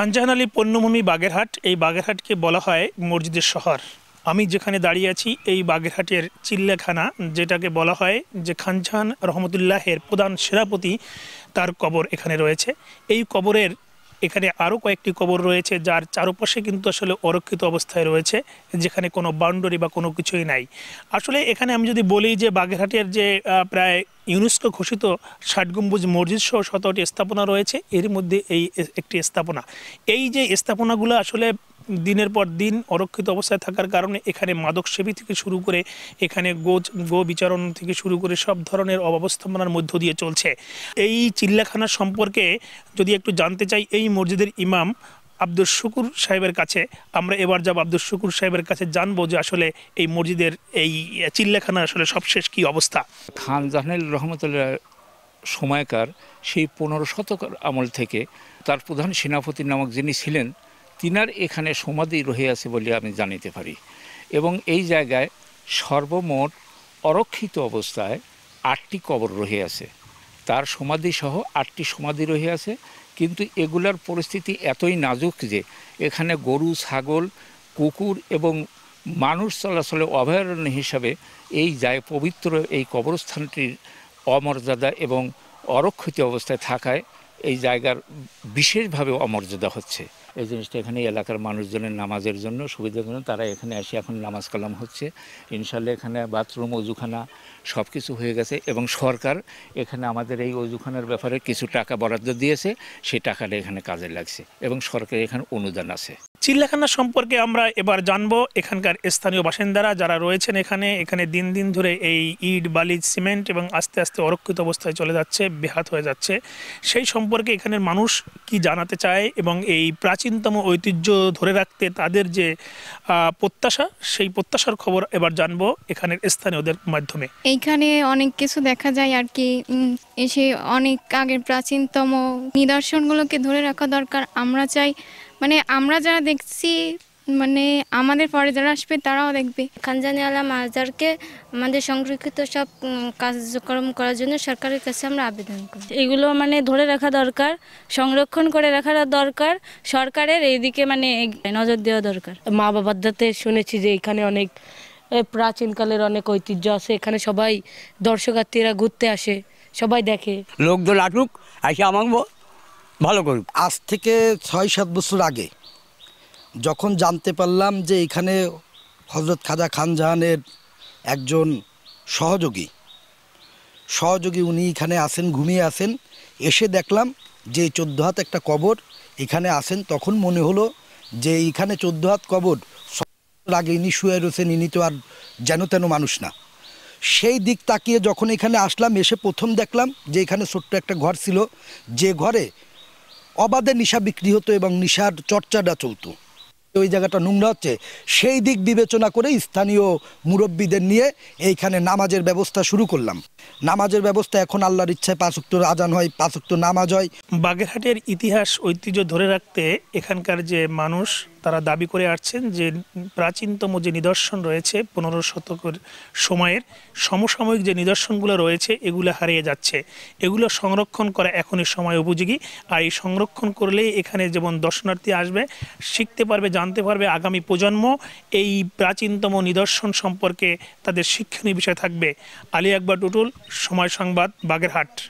খানজাহান আলী পণ্যভূমি বাগেরহাট এই বাগেরহাটকে বলা হয় মসজিদের শহর আমি যেখানে দাঁড়িয়ে আছি এই বাগেরহাটের চিল্লাখানা যেটাকে বলা হয় যে খানজাহান রহমতুল্লাহের প্রধান সেনাপতি তার কবর এখানে রয়েছে এই কবরের এখানে আরও কয়েকটি কবর রয়েছে যার চারপাশে কিন্তু আসলে অরক্ষিত অবস্থায় রয়েছে যেখানে কোনো বাউন্ডারি বা কোনো কিছুই নাই আসলে এখানে আমি যদি বলি যে বাগেরহাটের যে প্রায় ইউনেস্কো ঘোষিত ষাট গম্বুজ মসজিদ সহ শতটি স্থাপনা রয়েছে এর মধ্যে এই একটি স্থাপনা এই যে স্থাপনাগুলো আসলে দিনের পর দিন অরক্ষিত অবস্থায় থাকার কারণে এখানে মাদকসেবী থেকে শুরু করে এখানে গো গো বিচারণ থেকে শুরু করে সব ধরনের অব্যবস্থাপনার মধ্য দিয়ে চলছে এই চিল্লাখানা সম্পর্কে যদি একটু জানতে চাই এই মসজিদের ইমাম আব্দুল শুকুর সাহেবের কাছে আমরা এবার যাব আব্দুল শুকুর সাহেবের কাছে জানবো যে আসলে এই মসজিদের এই চিল্লাখানা আসলে সবশেষ কি অবস্থা খান জাহানুল রহমতুল্লাহ সময়কার সেই পনেরো শতক আমল থেকে তার প্রধান সেনাপতি নামক যিনি ছিলেন তিনার এখানে সমাধি রয়ে আছে বলে আমি জানিতে পারি এবং এই জায়গায় সর্বমোট অরক্ষিত অবস্থায় আটটি কবর রয়ে আছে তার সমাধিসহ আটটি সমাধি রয়ে আছে কিন্তু এগুলার পরিস্থিতি এতই নাজুক যে এখানে গরু ছাগল কুকুর এবং মানুষ চলাচলে অভয়ারণ্য হিসাবে এই যায় পবিত্র এই কবরস্থানটির অমর্যাদা এবং অরক্ষিত অবস্থায় থাকায় এই জায়গার বিশেষভাবে অমর্যাদা হচ্ছে এই জিনিসটা এখানে এলাকার মানুষজনের নামাজের জন্য সুবিধার জন্য তারা এখানে এসে এখন নামাজ কালাম হচ্ছে ইনশাল্লাহ এখানে বাথরুম অজুখানা সব কিছু হয়ে গেছে এবং সরকার এখানে আমাদের এই অজুখানার ব্যাপারে কিছু টাকা বরাদ্দ দিয়েছে সেই টাকাটা এখানে কাজে লাগছে এবং সরকারের এখানে অনুদান আছে চিল্লাখানা সম্পর্কে আমরা এবার জানবো এখানকার স্থানীয় বাসিন্দারা যারা রয়েছেন এখানে এখানে দিন দিন ধরে এই ইট বালি সিমেন্ট এবং আস্তে আস্তে অরক্ষিত অবস্থায় চলে যাচ্ছে বেহাত হয়ে যাচ্ছে সেই সম্পর্কে এখানের মানুষ কি জানাতে চায় এবং এই প্রাচীন প্রাচীনতম ঐতিহ্য ধরে রাখতে তাদের যে প্রত্যাশা সেই প্রত্যাশার খবর এবার জানবো এখানের স্থানীয়দের মাধ্যমে এইখানে অনেক কিছু দেখা যায় আর কি এসে অনেক আগের প্রাচীনতম নিদর্শনগুলোকে ধরে রাখা দরকার আমরা চাই মানে আমরা যারা দেখছি মানে আমাদের পরে যারা আসবে তারাও দেখবে খানজানি আলা মাজারকে আমাদের সংরক্ষিত সব কার্যক্রম করার জন্য সরকারের কাছে আমরা আবেদন করি এগুলো মানে ধরে রাখা দরকার সংরক্ষণ করে রাখার দরকার সরকারের এইদিকে মানে নজর দেওয়া দরকার মা বাবার দাতে শুনেছি যে এখানে অনেক প্রাচীনকালের অনেক ঐতিহ্য আছে এখানে সবাই দর্শকার্থীরা ঘুরতে আসে সবাই দেখে লোকজন আটুক আসে আমাকে ভালো করুক আজ থেকে ছয় সাত বছর আগে যখন জানতে পারলাম যে এখানে হজরত খাজা খান জাহানের একজন সহযোগী সহযোগী উনি এখানে আসেন ঘুমিয়ে আসেন এসে দেখলাম যে চোদ্দ হাত একটা কবর এখানে আসেন তখন মনে হলো যে এখানে চোদ্দ হাত কবর আগে ইনি শুয়ে রয়েছেন ইনি তো আর যেন তেন মানুষ না সেই দিক তাকিয়ে যখন এখানে আসলাম এসে প্রথম দেখলাম যে এখানে ছোট্ট একটা ঘর ছিল যে ঘরে অবাধে নিশা বিক্রি হতো এবং নিশার চর্চাটা চলতো ওই জায়গাটা নোংরা হচ্ছে সেই দিক বিবেচনা করে স্থানীয় মুরব্বীদের নিয়ে এইখানে নামাজের ব্যবস্থা শুরু করলাম নামাজের ব্যবস্থা এখন আল্লাহর ইচ্ছায় পাঁচক্তর আজান হয় পাঁচক্তর নামাজ হয় বাগেরহাটের ইতিহাস ঐতিহ্য ধরে রাখতে এখানকার যে মানুষ তারা দাবি করে আসছেন যে প্রাচীনতম যে নিদর্শন রয়েছে পনেরো শতকের সময়ের সমসাময়িক যে নিদর্শনগুলো রয়েছে এগুলো হারিয়ে যাচ্ছে এগুলো সংরক্ষণ করা এখনই সময় উপযোগী আর এই সংরক্ষণ করলেই এখানে যেমন দর্শনার্থী আসবে শিখতে পারবে জানতে পারবে আগামী প্রজন্ম এই প্রাচীনতম নিদর্শন সম্পর্কে তাদের শিক্ষণীয় বিষয় থাকবে আলী আকবর টুটুল সময় সংবাদ বাগেরহাট